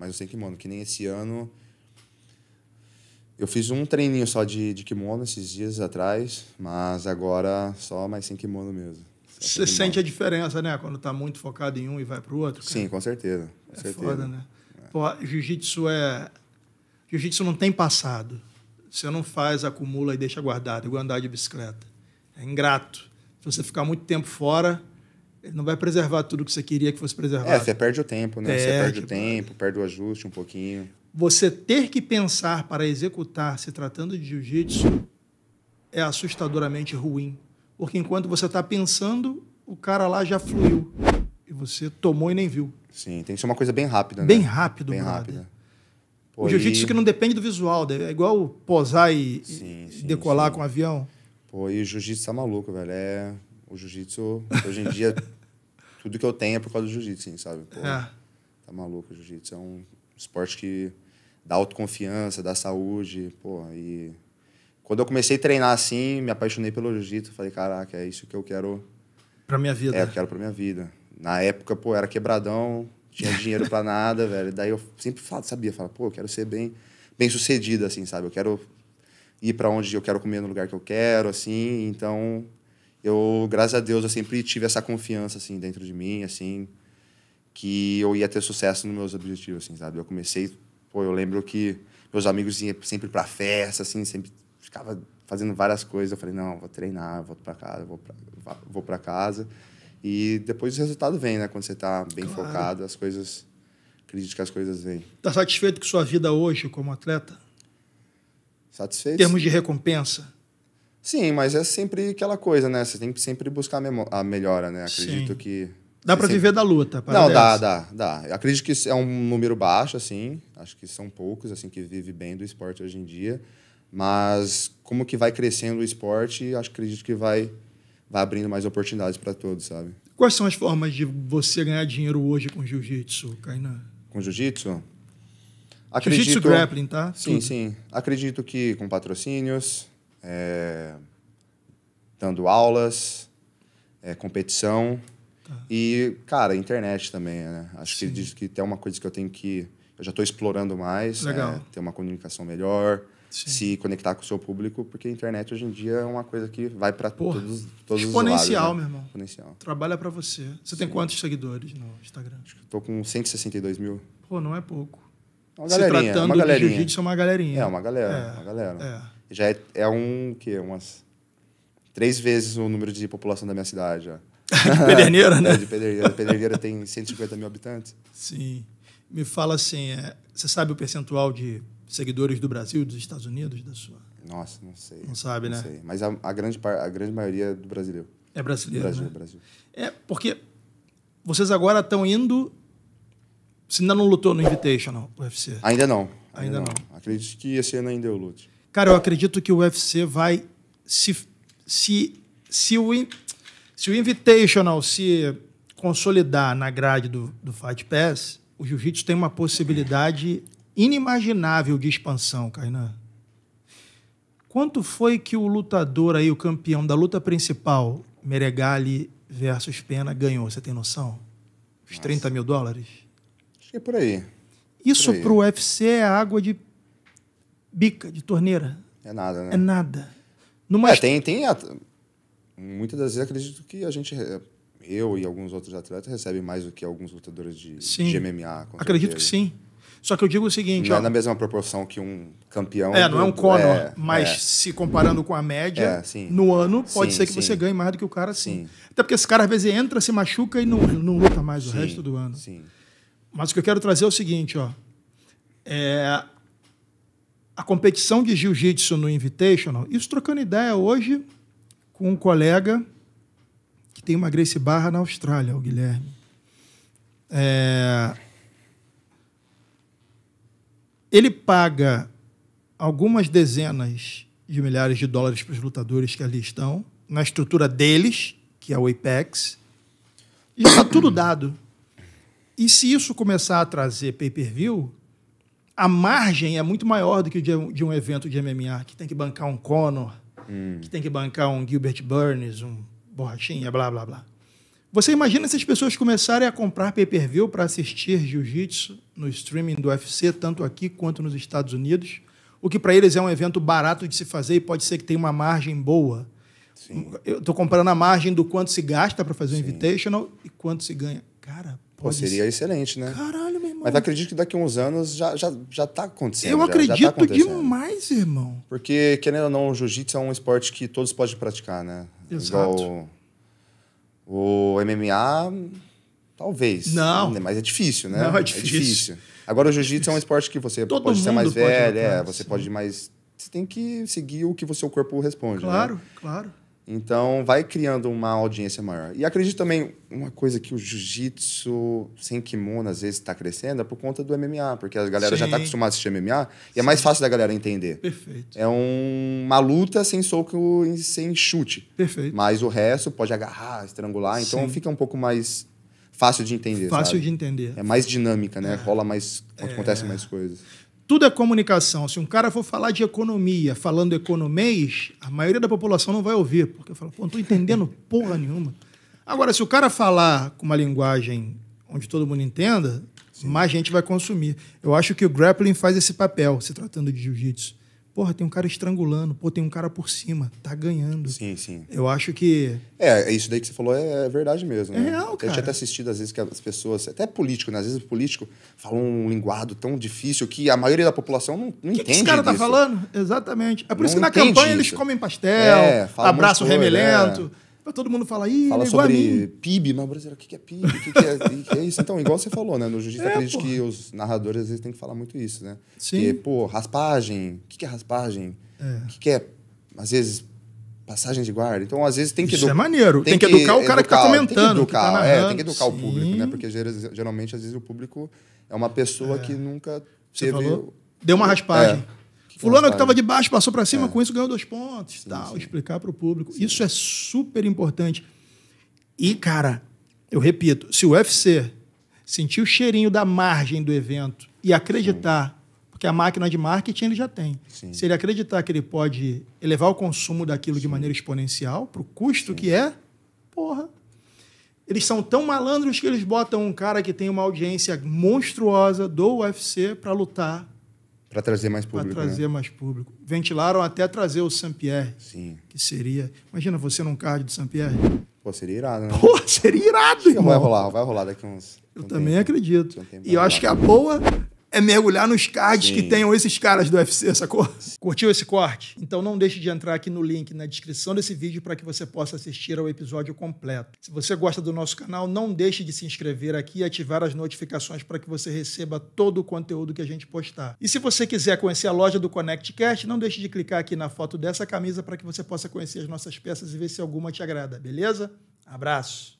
Mas eu sei mano, que nem esse ano. Eu fiz um treininho só de, de kimono esses dias atrás, mas agora só mais sem kimono mesmo. Você sente a diferença, né? Quando tá muito focado em um e vai pro outro. Cara. Sim, com certeza. Com é certeza. foda, né? É. Pô, jiu-jitsu é. Jiu-jitsu não tem passado. Você não faz, acumula e deixa guardado, igual andar de bicicleta. É ingrato. Se você ficar muito tempo fora, ele não vai preservar tudo que você queria que fosse preservado. É, você perde o tempo, né? você é, perde o tipo, tempo, perde o ajuste um pouquinho. Você ter que pensar para executar se tratando de jiu-jitsu é assustadoramente ruim. Porque enquanto você está pensando, o cara lá já fluiu. E você tomou e nem viu. Sim, tem que ser uma coisa bem rápida, né? Bem rápido, Bem rápida. o jiu-jitsu e... que não depende do visual, né? é igual posar e, sim, sim, decolar sim. com um avião. Pô, e o jiu-jitsu tá maluco, velho. É o jiu-jitsu, hoje em dia, tudo que eu tenho é por causa do jiu-jitsu, sabe? Pô, é. Tá maluco, o jiu-jitsu é um esporte que dá autoconfiança, dá saúde, pô, e quando eu comecei a treinar assim, me apaixonei pelo jiu-jitsu, falei, caraca, é isso que eu quero pra minha vida. É, eu quero pra minha vida. Na época, pô, era quebradão, tinha dinheiro para nada, velho. Daí eu sempre falo, sabia, fala, pô, eu quero ser bem bem sucedido assim, sabe? Eu quero ir para onde eu quero comer no lugar que eu quero, assim. Então, eu, graças a Deus, eu sempre tive essa confiança, assim, dentro de mim, assim, que eu ia ter sucesso nos meus objetivos, assim, sabe? Eu comecei, pô, eu lembro que meus amigos iam sempre para festa, assim, sempre ficava fazendo várias coisas. Eu falei, não, vou treinar, volto para casa, vou pra, vou casa. E depois o resultado vem, né? Quando você tá bem claro. focado, as coisas... Acredito que as coisas vêm. Tá satisfeito com sua vida hoje como atleta? Satisfeito. Em termos de recompensa? Sim, mas é sempre aquela coisa, né? Você tem que sempre buscar a, melhora, né? Acredito Sim. que. Dá para sempre... viver da luta, para Não, é dá, dá, dá. Acredito que é um número baixo, assim. Acho que são poucos, assim, que vivem bem do esporte hoje em dia. Mas como que vai crescendo o esporte, acho acredito que vai, vai abrindo mais oportunidades para todos, sabe? Quais são as formas de você ganhar dinheiro hoje com jiu-jitsu, Kainan? Com jiu-jitsu? Acredito... Jiu-jitsu grappling, tá? Sim, Tudo. sim. Acredito que com patrocínios, é, dando aulas, é, competição tá. e, cara, internet também, né? Acho Sim. que, que tem uma coisa que eu tenho que... Eu já estou explorando mais, é, ter uma comunicação melhor, Sim. se conectar com o seu público, porque a internet hoje em dia é uma coisa que vai para todos, todos os lados. Exponencial, né? meu irmão. Exponencial. Trabalha para você. Você Sim. tem quantos seguidores no Instagram? Acho que estou com 162 mil. Pô, não é pouco. Uma galerinha, se tratando uma galerinha. jiu-jitsu, é uma galerinha. É, uma galera. É, uma galera. É já é, é um que umas três vezes o número de população da minha cidade já. de Pederneira, é, né? É, de Pederneira. Pederneira tem 150 mil habitantes. Sim. Me fala assim, é, você sabe o percentual de seguidores do Brasil, dos Estados Unidos, da sua? Nossa, não sei. Não sabe, não né? Sei. Mas a, a, grande, a grande maioria é do brasileiro. É brasileiro, Brasil, né? Brasil. É, porque vocês agora estão indo... Você ainda não lutou no Invitational, UFC? Ainda não. Ainda, ainda não. não. Acredito que esse ano ainda eu lute. Cara, eu acredito que o UFC vai se se se o se o invitational se consolidar na grade do, do Fight Pass, o jiu-jitsu tem uma possibilidade inimaginável de expansão, Kainan. Quanto foi que o lutador aí, o campeão da luta principal, Meregali versus Pena, ganhou? Você tem noção? Os 30 mil dólares? Acho que é por aí. Isso para o UFC é água de bica de torneira. É nada, né? É nada. Numa é, tem, tem Muitas das vezes acredito que a gente, eu e alguns outros atletas, recebem mais do que alguns lutadores de, sim. de MMA. Acredito que sim. Só que eu digo o seguinte. Não é ó, é na mesma proporção que um campeão. É, não é um Conor, é, mas é. se comparando com a média, é, no ano, pode sim, ser que sim. você ganhe mais do que o cara, sim. sim. Até porque esse cara às vezes entra, se machuca e não, não luta mais o resto do ano. sim Mas o que eu quero trazer é o seguinte, ó. É, a competição de jiu-jitsu no Invitational, isso trocando ideia hoje com um colega que tem uma Grace Barra na Austrália, o Guilherme. É... Ele paga algumas dezenas de milhares de dólares para os lutadores que ali estão, na estrutura deles, que é o Apex, e está tudo dado. E se isso começar a trazer pay-per-view, a margem é muito maior do que de, de um evento de MMA, que tem que bancar um Conor, hum. que tem que bancar um Gilbert Burns, um Borrachinha, blá, blá, blá. Você imagina se as pessoas começarem a comprar pay-per-view para assistir jiu-jitsu no streaming do UFC, tanto aqui quanto nos Estados Unidos, o que para eles é um evento barato de se fazer e pode ser que tenha uma margem boa. Sim. Eu estou comparando a margem do quanto se gasta para fazer Sim. um invitational e quanto se ganha. Cara, Pô, seria excelente, né? Caralho, meu irmão. Mas acredito que daqui a uns anos já, já, já tá acontecendo. Eu já, acredito já tá acontecendo. demais, irmão. Porque, querendo ou não, o jiu-jitsu é um esporte que todos podem praticar, né? Exato. Igual o, o MMA, talvez. Não. Né, mas é difícil, né? Não, é, é difícil. É difícil. Agora, o jiu-jitsu é um esporte que você Todo pode ser mais velho, é, você pode ir mais... Você tem que seguir o que o seu corpo responde, Claro, né? claro. Então, vai criando uma audiência maior. E acredito também uma coisa que o jiu-jitsu sem kimono às vezes está crescendo é por conta do MMA, porque a galera tá Sim. já está acostumada a assistir MMA e é Sim. é mais fácil da galera entender. Perfeito. É um, uma luta sem soco e sem chute. Perfeito. Mas o resto pode agarrar, estrangular, então Sim. fica um pouco mais fácil de entender. Fácil sabe? de entender. É mais dinâmica, né? É. Rola mais, é. acontece mais coisas. Tudo é comunicação. Se um cara for falar de economia falando economês, a maioria da população não vai ouvir, porque fala, pô, não estou entendendo porra nenhuma. Agora, se o cara falar com uma linguagem onde todo mundo entenda, Sim. mais gente vai consumir. Eu acho que o grappling faz esse papel, se tratando de jiu-jitsu. Porra, tem um cara estrangulando, pô, tem um cara por cima, tá ganhando. Sim, sim. Eu acho que. É, é isso daí que você falou é, é verdade mesmo. Né? É real, cara. Eu tinha até assistido, às vezes, que as pessoas, até político, né? Às vezes o político fala um linguado tão difícil que a maioria da população não, não que entende. O que esse cara tá disso. tá falando? Exatamente. É por não isso que na campanha isso. eles comem pastel, é, abraço né? remelento. É. Mas todo mundo fala, ih, é fala sobre PIB, mas brasileiro, o que é PIB? O que, que, é, que, é, isso? Então, igual você falou, né? No jiu-jitsu, é, acredito que os narradores às vezes têm que falar muito isso, né? Sim. Que, pô, raspagem, o que, que é raspagem? É. O que, que é, às vezes, passagem de guarda. Então, às vezes, tem que... Isso é maneiro. Tem, tem que, educar o cara tá educar, que tá comentando. É, tem que educar, tá é, tem que educar Sim. o público, né? Porque geralmente, às vezes, o público é uma pessoa é. que nunca você teve... Falou? Deu uma raspagem. É. Fulano que estava de baixo passou para cima, é. com isso ganhou dois pontos. Sim, tal, sim. explicar para o público. Sim. Isso é super importante. E, cara, eu repito, se o UFC sentir o cheirinho da margem do evento e acreditar, porque a máquina de marketing ele já tem. Se ele acreditar que ele pode elevar o consumo daquilo de maneira exponencial, para o custo que é, porra, eles são tão malandros que eles botam um cara que tem uma audiência monstruosa do UFC para lutar para trazer mais público. Para trazer né? mais público. Ventilaram até trazer o Saint-Pierre. Sim. Que seria. Imagina você num card do Saint-Pierre. Pô, seria irado, né? Pô, seria irado, irmão. Vai rolar, vai rolar daqui uns. Eu um também tempo. acredito. Um e eu acho que a boa é mergulhar nos cards Sim. que tenham esses caras do UFC, sacou? Curtiu esse corte? Então não deixe de entrar aqui no link na descrição desse vídeo para que você possa assistir ao episódio completo. Se você gosta do nosso canal, não deixe de se inscrever aqui e ativar as notificações para que você receba todo o conteúdo que a gente postar. E se você quiser conhecer a loja do ConnectCast, não deixe de clicar aqui na foto dessa camisa para que você possa conhecer as nossas peças e ver se alguma te agrada, beleza? Abraço!